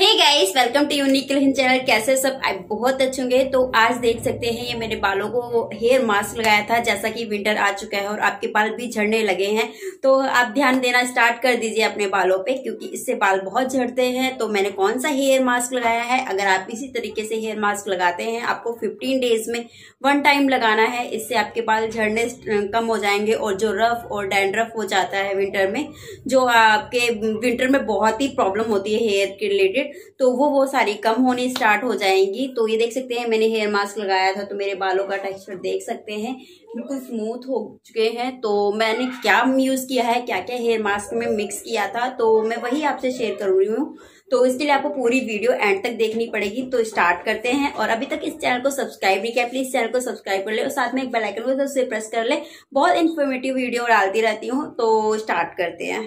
Hey! Guys welcome to unique channel कैसे सब आप बहुत अच्छे होंगे तो आज देख सकते हैं ये मेरे बालों को हेयर मास्क लगाया था जैसा कि विंटर आ चुका है और आपके बाल भी झड़ने लगे हैं तो आप ध्यान देना स्टार्ट कर दीजिए अपने बालों पे क्योंकि इससे बाल बहुत झड़ते हैं तो मैंने कौन सा हेयर मास्क लगाया है अगर आप इसी तरीके से हेयर मास्क लगाते हैं आपको फिफ्टीन डेज में वन टाइम लगाना है इससे आपके बाल झड़ने कम हो जाएंगे और जो रफ और डैंड हो जाता है विंटर में जो आपके विंटर में बहुत ही प्रॉब्लम होती है हेयर के रिलेटेड तो वो वो सारी कम होने स्टार्ट हो जाएंगी तो ये देख सकते हैं मैंने हेयर मास्क लगाया था तो मेरे बालों का टेक्सचर देख सकते हैं बिल्कुल स्मूथ हो चुके हैं तो मैंने क्या यूज़ किया है क्या क्या हेयर मास्क में मिक्स किया था तो मैं वही आपसे शेयर कर रही हूँ तो इसके लिए आपको पूरी वीडियो एंड तक देखनी पड़ेगी तो स्टार्ट करते हैं और अभी तक इस चैनल को सब्सक्राइब नहीं किया प्लीज चैनल को सब्सक्राइब कर ले और साथ में एक बेलाइकन को सबसे प्रेस कर ले बहुत इन्फॉर्मेटिव वीडियो डालती रहती हूँ तो स्टार्ट करते हैं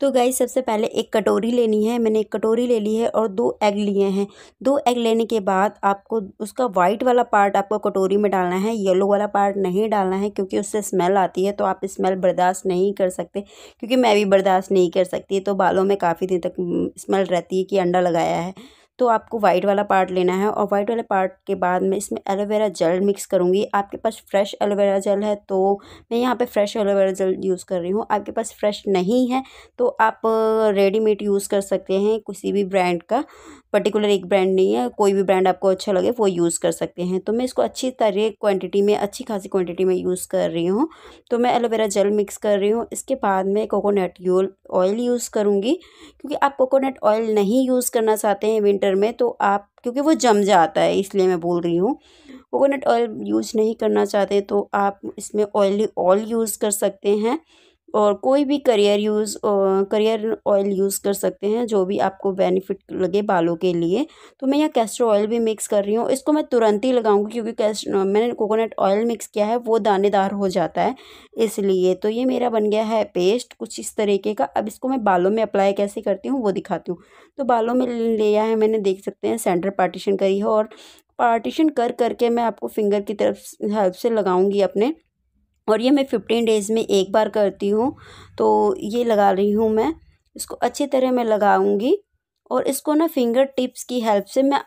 तो गाइस सबसे पहले एक कटोरी लेनी है मैंने एक कटोरी ले ली है और दो एग लिए हैं दो एग लेने के बाद आपको उसका वाइट वाला पार्ट आपको कटोरी में डालना है येलो वाला पार्ट नहीं डालना है क्योंकि उससे स्मेल आती है तो आप स्मेल बर्दाश्त नहीं कर सकते क्योंकि मैं भी बर्दाश्त नहीं कर सकती तो बालों में काफ़ी दिन तक स्मेल हम्म, रहती है कि अंडा लगाया है तो आपको वाइट वाला पार्ट लेना है और वाइट वाले पार्ट के बाद मैं इसमें एलोवेरा जेल मिक्स करूँगी आपके पास फ्रेश एलोवेरा जेल है तो मैं यहाँ पे फ्रेश एलोवेरा जेल यूज़ कर रही हूँ आपके पास फ्रेश नहीं है तो आप रेडीमेड यूज़ कर सकते हैं किसी भी ब्रांड का पर्टिकुलर एक ब्रांड नहीं है कोई भी ब्रांड आपको अच्छा लगे वो यूज़ कर सकते हैं तो मैं इसको अच्छी तरह क्वान्टिटी में अच्छी खासी क्वान्टिटी में यूज़ कर रही हूँ तो मैं एलोवेरा जेल मिक्स कर रही हूँ इसके बाद मैं कोकोनट ऑयल यूज़ करूँगी क्योंकि आप कोकोनट ऑयल नहीं यूज़ करना चाहते हैं विंटर बैटर में तो आप क्योंकि वो जम जाता है इसलिए मैं बोल रही हूँ कोकोनट ऑयल यूज़ नहीं करना चाहते तो आप इसमें ऑयली ऑयल यूज़ कर सकते हैं और कोई भी carrier use carrier oil use कर सकते हैं जो भी आपको बेनिफिट लगे बालों के लिए तो मैं यहाँ कैस्टर ऑयल भी मिक्स कर रही हूँ इसको मैं तुरंत ही लगाऊंगी क्योंकि कैस्ट मैंने कोकोनट ऑयल मिक्स किया है वो दानेदार हो जाता है इसलिए तो ये मेरा बन गया है पेस्ट कुछ इस तरीके का अब इसको मैं बालों में अप्लाई कैसे करती हूँ वो दिखाती हूँ तो बालों में लिया है मैंने देख सकते हैं सेंटर पार्टीशन करी है और पार्टीशन कर करके मैं आपको फिंगर की तरफ हेल्प से लगाऊँगी अपने और ये मैं फ़िफ्टीन डेज़ में एक बार करती हूँ तो ये लगा रही हूँ मैं इसको अच्छी तरह मैं लगाऊँगी और इसको ना फिंगर टिप्स की हेल्प से मैं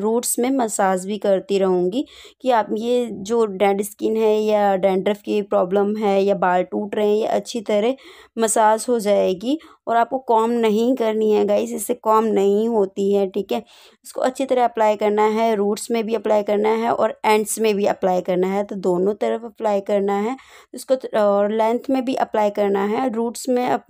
रूट्स में मसाज भी करती रहूँगी कि आप ये जो डेड स्किन है या डेंड्रफ की प्रॉब्लम है या बाल टूट रहे हैं ये अच्छी तरह मसाज हो जाएगी और आपको कॉम नहीं करनी है गाइस इससे कॉम नहीं होती है ठीक है इसको अच्छी तरह अप्लाई करना है रूट्स में भी अप्लाई करना है और एंड्स में भी अप्लाई करना है तो दोनों तरफ अप्लाई करना है इसको और लेंथ में भी अप्लाई करना है रूट्स में अप,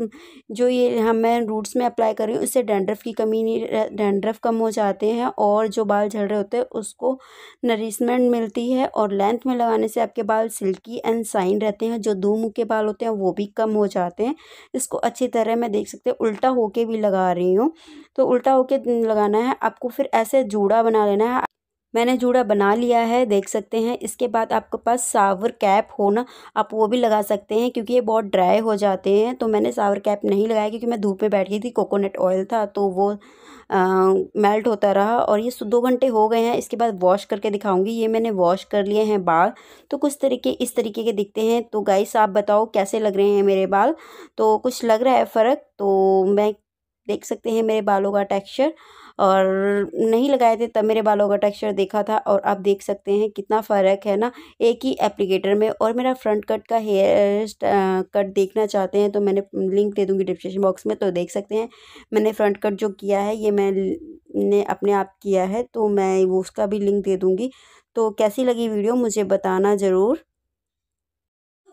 जो ये हम मैं रूट्स में अप्लाई कर रही हूँ इससे डेंड्रफ की की कमी नहीं डैंड्रफ कम हो जाते हैं और जो बाल झड़ रहे होते हैं उसको नरिशमेंट मिलती है और लेंथ में लगाने से आपके बाल सिल्की एंड साइन रहते हैं जो दो मुँह के बाल होते हैं वो भी कम हो जाते हैं इसको अच्छी तरह मैं देख सकते उल्टा होके भी लगा रही हूँ तो उल्टा होके लगाना है आपको फिर ऐसे जूड़ा बना लेना है मैंने जूड़ा बना लिया है देख सकते हैं इसके बाद आपके पास सावर कैप हो ना आप वो भी लगा सकते हैं क्योंकि ये बहुत ड्राई हो जाते हैं तो मैंने सावर कैप नहीं लगाया क्योंकि मैं धूप में बैठ गई थी कोकोनट ऑयल था तो वो मेल्ट होता रहा और ये दो घंटे हो गए हैं इसके बाद वॉश करके दिखाऊंगी ये मैंने वॉश कर लिए हैं बाल तो कुछ तरीके इस तरीके के दिखते हैं तो गाइस आप बताओ कैसे लग रहे हैं मेरे बाल तो कुछ लग रहा है फ़र्क तो मैं देख सकते हैं मेरे बालों का टेक्सचर और नहीं लगाए थे तब मेरे बालों का टेक्सचर देखा था और आप देख सकते हैं कितना फ़र्क है ना एक ही एप्लीकेटर में और मेरा फ्रंट कट का हेयर कट देखना चाहते हैं तो मैंने लिंक दे दूँगी डिस्क्रिप्शन बॉक्स में तो देख सकते हैं मैंने फ्रंट कट जो किया है ये मैंने अपने आप किया है तो मैं वो उसका भी लिंक दे दूँगी तो कैसी लगी वीडियो मुझे बताना ज़रूर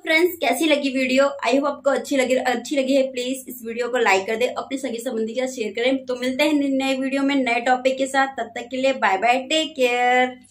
फ्रेंड्स कैसी लगी वीडियो आई होप आपको अच्छी लगी अच्छी लगी है प्लीज इस वीडियो को लाइक कर दे अपने सगी संबंधी के साथ शेयर करें तो मिलते हैं नए वीडियो में नए टॉपिक के साथ तब तक के लिए बाय बाय टेक केयर